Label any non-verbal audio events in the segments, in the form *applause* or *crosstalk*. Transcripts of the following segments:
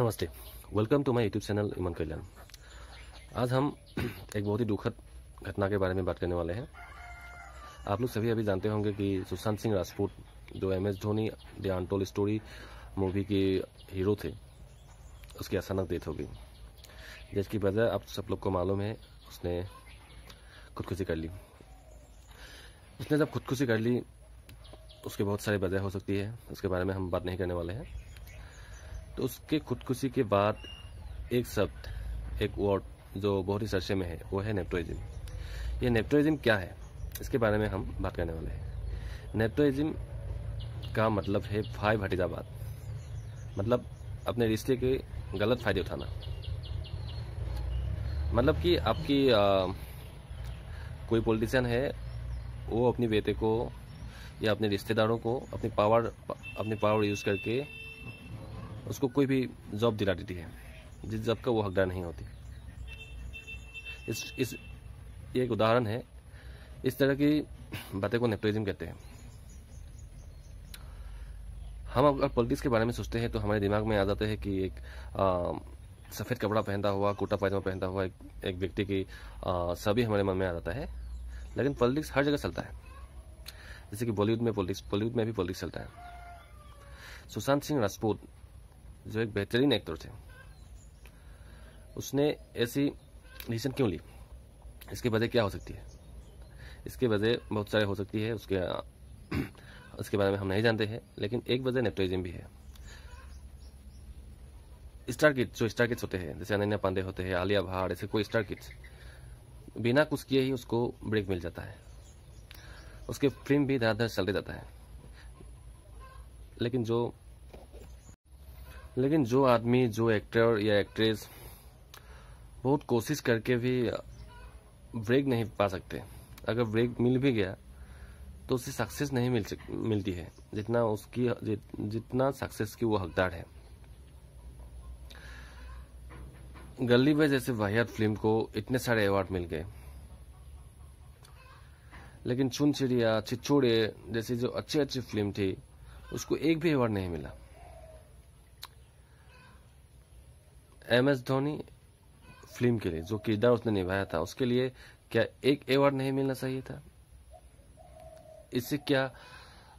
नमस्ते welcome to my YouTube channel Iman Kalyan आज हम एक बहुत ही दुखद घटना के बारे में बात करने वाले हैं आप लोग सभी अभी जानते होंगे कि सुशांत सिंह राजपूत जो M S Dhoni the untold story movie के हीरो थे उसकी अचानक डेथ हो गई जिसकी वजह आप सब लोग को मालूम है उसने खुदकुशी कर ली उसने जब खुदकुशी कर ली उसके बहुत सारी वजह हो सकती है उसके बारे में हम बात नहीं करने वाले हैं तो उसके खुदकुशी के बाद एक शब्द एक वर्ड जो बहुत ही चर्चे में है वो है नेप्टोइजम ये नेप्टोइजम क्या है इसके बारे में हम बात करने वाले हैं नेप्टोइजम का मतलब है भाई भतीजाबाद मतलब अपने रिश्ते के गलत फायदे उठाना मतलब कि आपकी आ, कोई पॉलिटिशियन है वो अपनी बेटे को या अपने रिश्तेदारों को अपनी पावर अपनी पावर यूज़ करके उसको कोई भी जॉब दिला देती है जिस जॉब का वो हकदार नहीं होती इस इस ये एक उदाहरण है इस तरह की बातें को नेपोटिज्म कहते हैं हम अगर पॉलिटिक्स के बारे में सोचते हैं तो हमारे दिमाग में आ जाते हैं कि एक सफ़ेद कपड़ा पहनता हुआ कुर्ता पैजामा पहनता हुआ एक, एक व्यक्ति की सभी हमारे मन में आ जाता है लेकिन पॉलिटिक्स हर जगह चलता है जैसे कि बॉलीवुड में पॉलिटिक्स बॉलीवुड में भी पॉलिटिक्स चलता है सुशांत सिंह राजपूत जो एक बेहतरीन एक्टर थे उसने ऐसी डिसीजन क्यों ली इसके वजह क्या हो सकती है इसके वजह बहुत सारे हो सकती है उसके *clears throat* उसके बारे में हम नहीं जानते हैं लेकिन एक वजह नेपोटिज्म भी है स्टार किट्स जो स्टार किट्स होते हैं जैसे अनन्या पांडे होते हैं आलिया भाड़ ऐसे कोई स्टार किट्स बिना कुछ किए ही उसको ब्रेक मिल जाता है उसके फिल्म भी धराधर चलते जाता है लेकिन जो लेकिन जो आदमी जो एक्टर या एक्ट्रेस बहुत कोशिश करके भी ब्रेक नहीं पा सकते अगर ब्रेक मिल भी गया तो उसे सक्सेस नहीं मिल मिलती है जितना उसकी जित, जितना सक्सेस की वो हकदार है गली में जैसे वाहियात फिल्म को इतने सारे अवार्ड मिल गए लेकिन चुन चिड़िया छिछोड़े जैसी जो अच्छी अच्छी फिल्म थी उसको एक भी अवार्ड नहीं मिला एम एस धोनी फिल्म के लिए जो किरदार उसने निभाया था उसके लिए क्या एक अवार्ड नहीं मिलना चाहिए था इससे क्या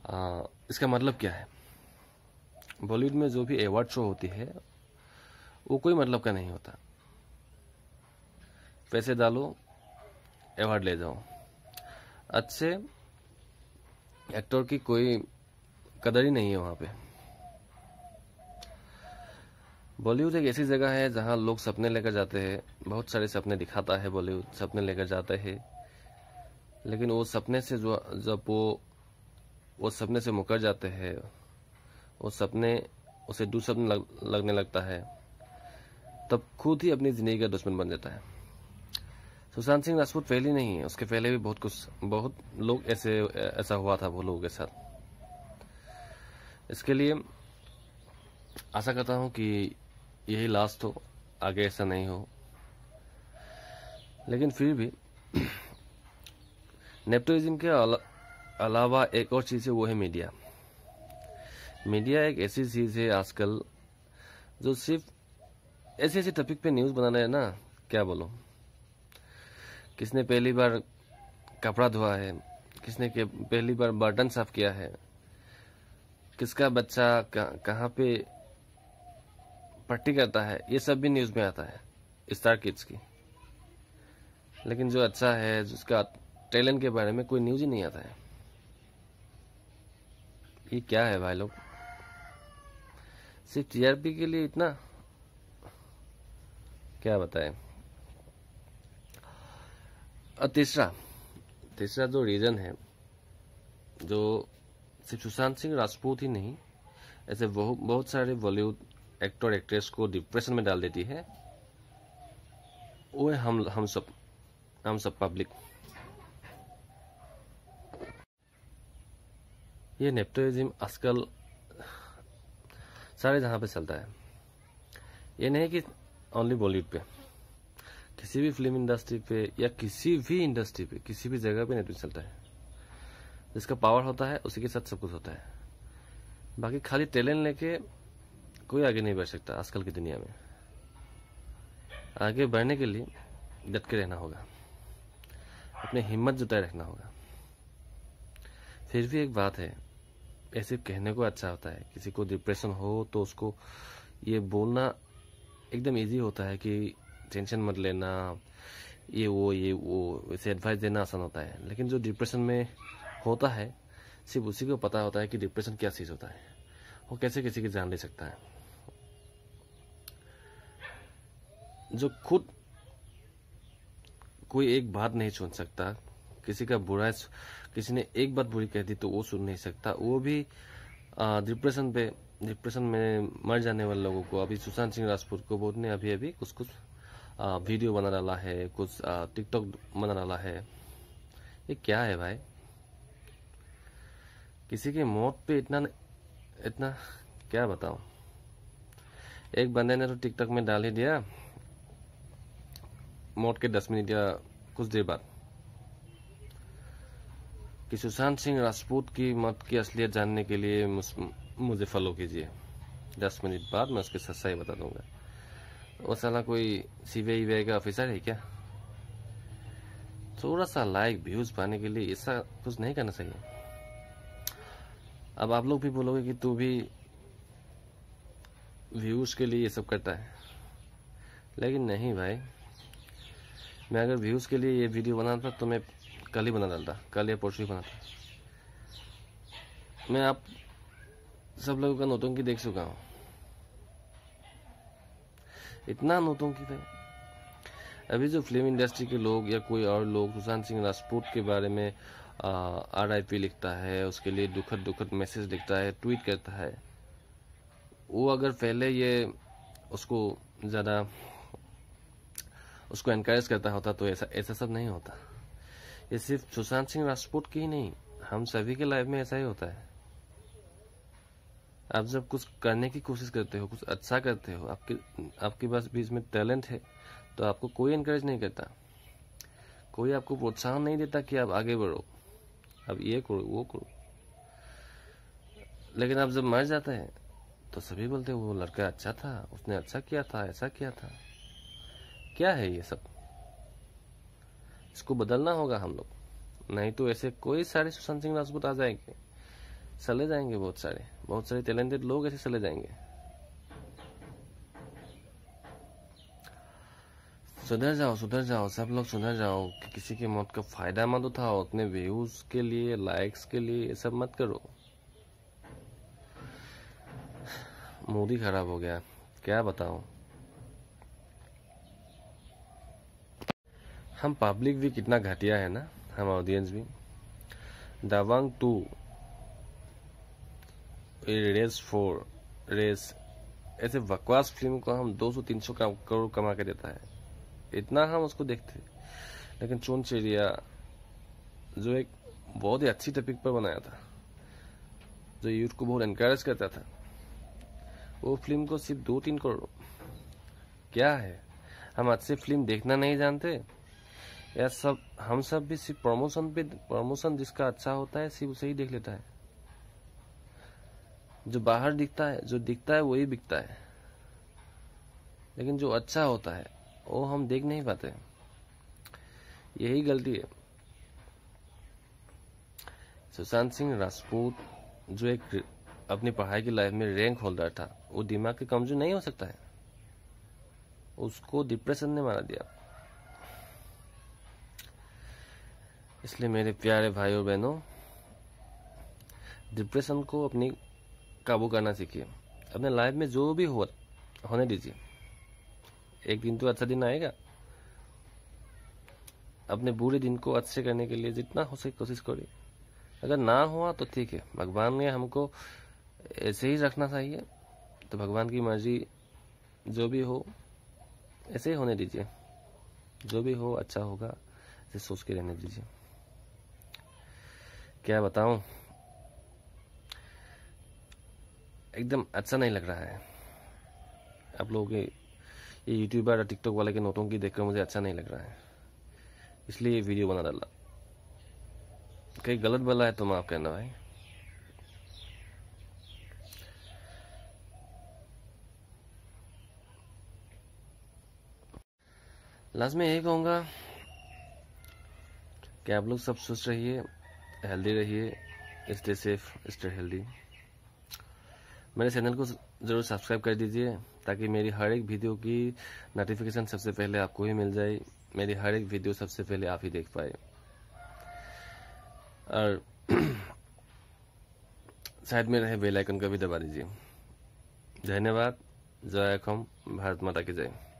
आ, इसका मतलब क्या है बॉलीवुड में जो भी अवार्ड शो होती है वो कोई मतलब का नहीं होता पैसे डालो अवार्ड ले जाओ अच्छे एक्टर की कोई कदर ही नहीं है वहां पे बॉलीवुड एक ऐसी जगह है जहाँ लोग सपने लेकर जाते हैं बहुत सारे सपने दिखाता है बॉलीवुड सपने लेकर जाते हैं लेकिन वो सपने से जो जब वो वो सपने से मुकर जाते हैं वो सपने उसे दुस्वप्न लग, लगने लगता है तब खुद ही अपनी ज़िंदगी का दुश्मन बन जाता है सुशांत सिंह राजपूत पहले नहीं है उसके पहले भी बहुत कुछ बहुत लोग ऐसे ऐसा हुआ था वो लोगों के साथ इसके लिए आशा करता हूँ कि यही लास्ट हो तो आगे ऐसा नहीं हो लेकिन फिर भी *clears throat* नेप्टोलिज्म के अला, अलावा एक और चीज़ है वो है मीडिया मीडिया एक ऐसी चीज़ है आजकल जो सिर्फ ऐसे ऐसे टॉपिक पे न्यूज़ बनाना है ना क्या बोलो किसने पहली बार कपड़ा धोआ है किसने के पहली बार बर्तन साफ किया है किसका बच्चा कहाँ पे पट्टी करता है ये सब भी न्यूज़ में आता है स्टार किड्स की लेकिन जो अच्छा है जिसका टैलेंट के बारे में कोई न्यूज़ ही नहीं आता है ये क्या है भाई लोग सिर्फ टीआरपी के लिए इतना क्या बताएं और तीसरा तीसरा जो रीज़न है जो सिर्फ सुशांत सिंह राजपूत ही नहीं ऐसे बहुत बहुत सारे बॉलीवुड एक्टर एक्ट्रेस को डिप्रेशन में डाल देती है वो है हम हम सब हम सब पब्लिक ये नेप्टोलिज्म आजकल सारे जहाँ पे चलता है ये नहीं कि ओनली बॉलीवुड पे किसी भी फिल्म इंडस्ट्री पे या किसी भी इंडस्ट्री पे किसी भी जगह पे नेटवर्क चलता है जिसका पावर होता है उसी के साथ सब कुछ होता है बाकी खाली टैलेंट लेके कोई आगे नहीं बढ़ सकता आजकल की दुनिया में आगे बढ़ने के लिए डट के रहना होगा अपनी हिम्मत जुटाए रखना होगा फिर भी एक बात है ऐसे कहने को अच्छा होता है किसी को डिप्रेशन हो तो उसको ये बोलना एकदम इजी होता है कि टेंशन मत लेना ये वो ये वो वैसे एडवाइस देना आसान होता है लेकिन जो डिप्रेशन में होता है सिर्फ उसी को पता होता है कि डिप्रेशन क्या चीज़ होता है वो कैसे किसी की जान ले सकता है जो खुद कोई एक बात नहीं सुन सकता किसी का बुरा किसी ने एक बात बुरी कह दी तो वो सुन नहीं सकता वो भी डिप्रेशन पे डिप्रेशन में मर जाने वाले लोगों को अभी सुशांत सिंह राजपूत को बहुत ने अभी अभी कुछ कुछ आ, वीडियो बना डाला है कुछ टिकटॉक बना डाला है ये क्या है भाई किसी के मौत पे इतना इतना क्या बताऊं एक बंदे ने तो टिकटॉक में डाल ही दिया मौत के दस मिनट या कुछ देर बाद कि सुशांत सिंह राजपूत की मौत की असलियत जानने के लिए मुझे फॉलो कीजिए दस मिनट बाद मैं उसकी सच्चाई बता दूंगा वो साला कोई सी बी का ऑफिसर है क्या थोड़ा सा लाइक व्यूज पाने के लिए ऐसा कुछ नहीं करना चाहिए अब आप लोग भी बोलोगे कि तू भी व्यूज के लिए ये सब करता है लेकिन नहीं भाई मैं अगर व्यूज़ के लिए ये वीडियो बनाता तो मैं कल ही बना डालता कल या परसों ही बनाता मैं आप सब लोगों का की देख चुका हूँ इतना की था तो- अभी जो फिल्म इंडस्ट्री के लोग या कोई और लोग सुशांत सिंह राजपूत के बारे में आर आई पी लिखता है उसके लिए दुखद दुखद मैसेज लिखता है ट्वीट करता है वो अगर पहले ये उसको ज़्यादा उसको इनक्रेज करता होता तो ऐसा ऐसा सब नहीं होता ये सिर्फ सुशांत सिंह राजपूत की ही नहीं हम सभी के लाइफ में ऐसा ही होता है आप जब कुछ करने की कोशिश करते हो कुछ अच्छा करते हो आपके आपके पास भी इसमें टैलेंट है तो आपको कोई एनकरेज नहीं करता कोई आपको प्रोत्साहन नहीं देता कि आप आगे बढ़ो अब ये करो वो करो लेकिन आप जब मर जाते हैं तो सभी बोलते हैं वो लड़का अच्छा था उसने अच्छा किया था ऐसा किया था क्या है ये सब इसको बदलना होगा हम लोग नहीं तो ऐसे कोई सारे सुशांत सिंह राजपूत आ जाएंगे चले जाएंगे बहुत सारे बहुत सारे टैलेंटेड लोग ऐसे चले जाएंगे सुधर जाओ सुधर जाओ सब लोग सुधर जाओ कि किसी की मौत का फायदा मत उठाओ अपने व्यूज के लिए लाइक्स के लिए ये सब मत करो मूड ही खराब हो गया क्या बताऊं हम पब्लिक भी कितना घटिया है ना हम ऑडियंस भी Dabangg two race four race ऐसे बकवास फिल्म को हम 200-300 करोड़ कमा के देता है इतना हम उसको देखते लेकिन चोन चिड़िया जो एक बहुत ही अच्छी टॉपिक पर बनाया था जो यूथ को बहुत इनक्रेज करता था वो फिल्म को सिर्फ दो तीन करोड़ क्या है हम अच्छे फिल्म देखना नहीं जानते या सब हम सब भी सिर्फ प्रमोशन पे प्रमोशन जिसका अच्छा होता है सिर्फ उसे ही देख लेता है जो बाहर दिखता है जो दिखता है वही बिकता है लेकिन जो अच्छा होता है वो हम देख नहीं पाते यही गलती है सुशांत सिंह राजपूत जो एक अपनी पढ़ाई की लाइफ में रैंक होल्डर था वो दिमाग के कमजोर नहीं हो सकता है उसको डिप्रेशन ने मारा दिया इसलिए मेरे प्यारे भाई और बहनों डिप्रेशन को अपनी काबू करना सीखिए अपने लाइफ में जो भी हो होने दीजिए एक दिन तो अच्छा दिन आएगा अपने बुरे दिन को अच्छे करने के लिए जितना हो सके कोशिश करिए अगर ना हुआ तो ठीक है भगवान ने हमको ऐसे ही रखना चाहिए तो भगवान की मर्जी जो भी हो ऐसे ही होने दीजिए जो भी हो अच्छा होगा ऐसे सोच के रहने दीजिए क्या बताऊं एकदम अच्छा नहीं लग रहा है आप लोगों के ये यूट्यूबर और टिकटॉक वाले के नोटों की देखकर मुझे अच्छा नहीं लग रहा है इसलिए ये वीडियो बना डाला कहीं गलत बोला है तो माफ करना भाई लास्ट में यही कहूँगा कि आप लोग सब सोच रहिए हेल्दी रहिए स्टे सेफ स्टे हेल्दी मेरे चैनल को ज़रूर सब्सक्राइब कर दीजिए ताकि मेरी हर एक वीडियो की नोटिफिकेशन सबसे पहले आपको ही मिल जाए मेरी हर एक वीडियो सबसे पहले आप ही देख पाए और *clears throat* साइड में रहे बेल आइकन का भी दबा दीजिए धन्यवाद जय अखम भारत माता की जय